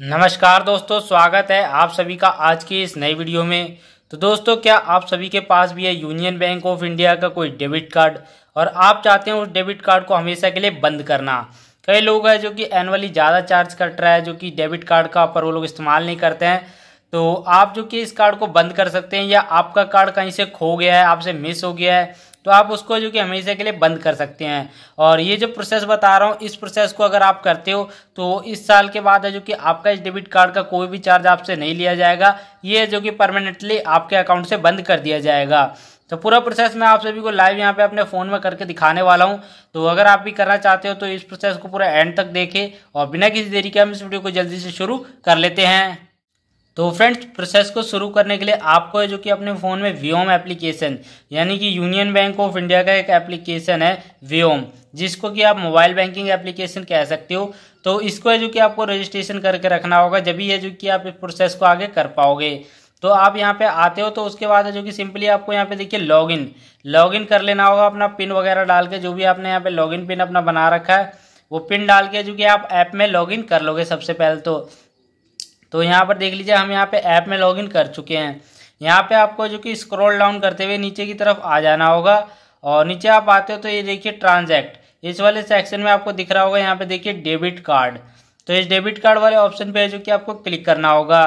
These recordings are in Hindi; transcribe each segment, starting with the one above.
नमस्कार दोस्तों स्वागत है आप सभी का आज की इस नई वीडियो में तो दोस्तों क्या आप सभी के पास भी है यूनियन बैंक ऑफ इंडिया का कोई डेबिट कार्ड और आप चाहते हैं उस डेबिट कार्ड को हमेशा के लिए बंद करना कई लोग हैं जो कि एनुअली ज़्यादा चार्ज कट रहा है जो कि डेबिट कार्ड का पर वो लोग इस्तेमाल नहीं करते हैं तो आप जो कि इस कार्ड को बंद कर सकते हैं या आपका कार्ड कहीं से खो गया है आपसे मिस हो गया है तो आप उसको जो कि हमेशा के लिए बंद कर सकते हैं और ये जो प्रोसेस बता रहा हूँ इस प्रोसेस को अगर आप करते हो तो इस साल के बाद है जो कि आपका इस डेबिट कार्ड का कोई भी चार्ज आपसे नहीं लिया जाएगा ये जो कि परमानेंटली आपके अकाउंट से बंद कर दिया जाएगा तो पूरा प्रोसेस मैं आप सभी को लाइव यहाँ पे अपने फ़ोन में करके दिखाने वाला हूँ तो अगर आप भी करना चाहते हो तो इस प्रोसेस को पूरा एंड तक देखें और बिना किसी देरी के हम इस वीडियो को जल्दी से शुरू कर लेते हैं तो फ्रेंड्स प्रोसेस को शुरू करने के लिए आपको जो कि अपने फ़ोन में व्योम एप्लीकेशन यानी कि यूनियन बैंक ऑफ इंडिया का एक एप्लीकेशन है व्योम जिसको कि आप मोबाइल बैंकिंग एप्लीकेशन कह सकते हो तो इसको है जो कि आपको रजिस्ट्रेशन करके रखना होगा जब ही है जो कि आप इस प्रोसेस को आगे कर पाओगे तो आप यहाँ पे आते हो तो उसके बाद जो कि सिंपली आपको यहाँ पे देखिए लॉगिन लॉगिन कर लेना होगा अपना पिन वगैरह डाल के जो भी आपने यहाँ पे लॉगिन पिन अपना बना रखा है वो पिन डाल के जो कि आप ऐप में लॉगिन कर लोगे सबसे पहले तो तो यहाँ पर देख लीजिए हम यहाँ पे ऐप में लॉगिन कर चुके हैं यहाँ पे आपको जो कि स्क्रॉल डाउन करते हुए नीचे की तरफ आ जाना होगा और नीचे आप आते हो तो ये देखिए ट्रांजैक्ट इस वाले सेक्शन में आपको दिख रहा होगा यहाँ पे देखिए डेबिट कार्ड तो इस डेबिट कार्ड वाले ऑप्शन पे जो कि आपको क्लिक करना होगा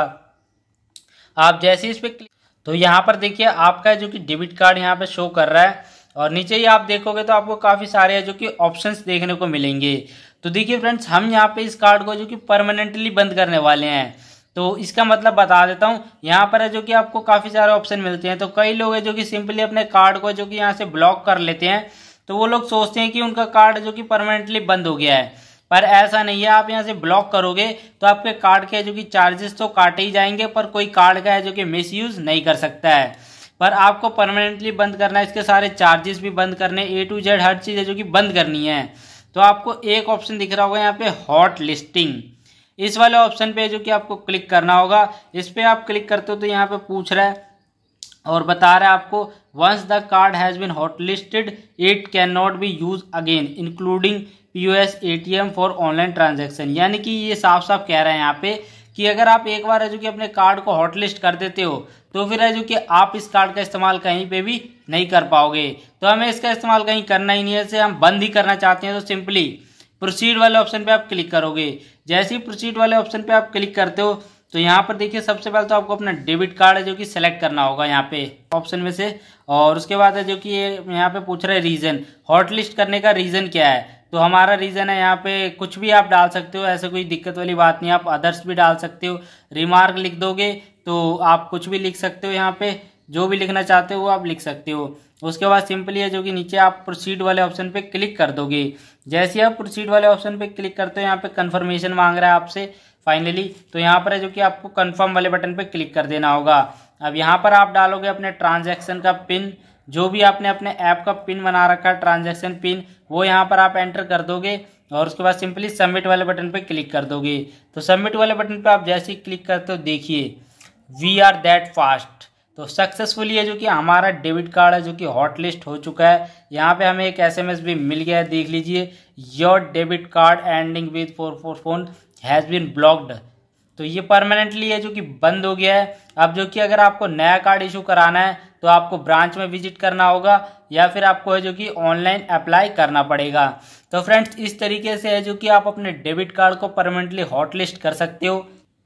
आप जैसे इस पर क्लिक तो यहाँ पर देखिए आपका जो कि डेबिट कार्ड यहाँ पे शो कर रहा है और नीचे ही आप देखोगे तो आपको काफ़ी सारे जो कि ऑप्शंस देखने को मिलेंगे तो देखिए फ्रेंड्स हम यहाँ पे इस कार्ड को जो कि परमानेंटली बंद करने वाले हैं तो इसका मतलब बता देता हूँ यहाँ पर है जो कि आपको काफ़ी सारे ऑप्शन मिलते हैं तो कई लोग हैं जो कि सिंपली अपने कार्ड को जो कि यहाँ से ब्लॉक कर लेते हैं तो वो लोग सोचते हैं कि उनका कार्ड जो कि परमानेंटली बंद हो गया है पर ऐसा नहीं है आप यहाँ से ब्लॉक करोगे तो आपके कार्ड के जो कि चार्जेस तो काटे ही जाएंगे पर कोई कार्ड का है जो कि मिस यूज़ नहीं कर सकता है पर आपको परमानेंटली बंद करना है इसके सारे चार्जेस भी बंद करने ए टू जेड हर चीज़ है जो कि बंद करनी है तो आपको एक ऑप्शन दिख रहा होगा यहाँ पे हॉट लिस्टिंग इस वाले ऑप्शन पे जो कि आपको क्लिक करना होगा इस पर आप क्लिक करते हो तो यहाँ पे पूछ रहा है और बता रहा है आपको once the card has been hot listed it can not be used again including P O S A T M for online transaction यानी कि ये साफ साफ कह रहे हैं यहाँ पे कि अगर आप एक बार है जो कि अपने कार्ड को हॉट लिस्ट कर देते हो तो फिर है जो कि आप इस कार्ड का इस्तेमाल कहीं पे भी नहीं कर पाओगे तो हमें इसका इस्तेमाल कहीं करना ही नहीं है इसे हम बंद ही करना चाहते हैं तो सिंपली प्रोसीड वाले ऑप्शन पे आप क्लिक करोगे जैसे ही प्रोसीड वाले ऑप्शन पे आप क्लिक करते हो तो यहाँ पर देखिए सबसे पहले तो आपको अपना डेबिट कार्ड है जो कि सेलेक्ट करना होगा यहाँ पे ऑप्शन में से और उसके बाद है जो कि ये यहाँ पे पूछ रहे रीज़न हॉट लिस्ट करने का रीज़न क्या है तो हमारा रीज़न है यहाँ पे कुछ भी आप डाल सकते हो ऐसे कोई दिक्कत वाली बात नहीं आप अदर्स भी डाल सकते हो रिमार्क लिख दोगे तो आप कुछ भी लिख सकते हो यहाँ पे जो भी लिखना चाहते हो आप लिख सकते हो उसके बाद सिंपली है जो कि नीचे आप प्रोसीड वाले ऑप्शन पे क्लिक कर दोगे जैसे ही आप प्रोसीड वाले ऑप्शन पे क्लिक करते हो यहाँ पे कंफर्मेशन मांग रहा है आपसे फाइनली तो यहाँ पर है जो कि आपको कंफर्म वाले बटन पे क्लिक कर देना होगा अब यहाँ पर आप डालोगे अपने ट्रांजेक्शन का पिन जो भी आपने अपने ऐप का पिन बना रखा है ट्रांजेक्शन पिन वो यहाँ पर आप एंटर कर दोगे और उसके बाद सिंपली सबमिट वाले बटन पर क्लिक कर दोगे तो सबमिट वाले बटन पर आप जैसे ही क्लिक करते हो देखिए वी आर दैट फास्ट तो सक्सेसफुली है जो कि हमारा डेबिट कार्ड है जो कि हॉटलिस्ट हो चुका है यहाँ पे हमें एक एसएमएस भी मिल गया है देख लीजिए your debit card ending with four four four has been blocked तो ये परमानेंटली है जो कि बंद हो गया है अब जो कि अगर आपको नया कार्ड इशू कराना है तो आपको ब्रांच में विजिट करना होगा या फिर आपको है जो कि ऑनलाइन अप्लाई करना पड़ेगा तो फ्रेंड्स इस तरीके से है जो कि आप अपने डेबिट कार्ड को परमानेंटली हॉटलिस्ट कर सकते हो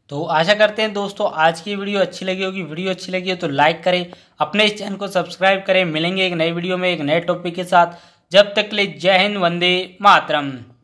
तो आशा करते हैं दोस्तों आज की वीडियो अच्छी लगी होगी वीडियो अच्छी लगी हो तो लाइक करें अपने इस चैनल को सब्सक्राइब करें मिलेंगे एक नई वीडियो में एक नए टॉपिक के साथ जब तक ले जय हिंद वंदे मातरम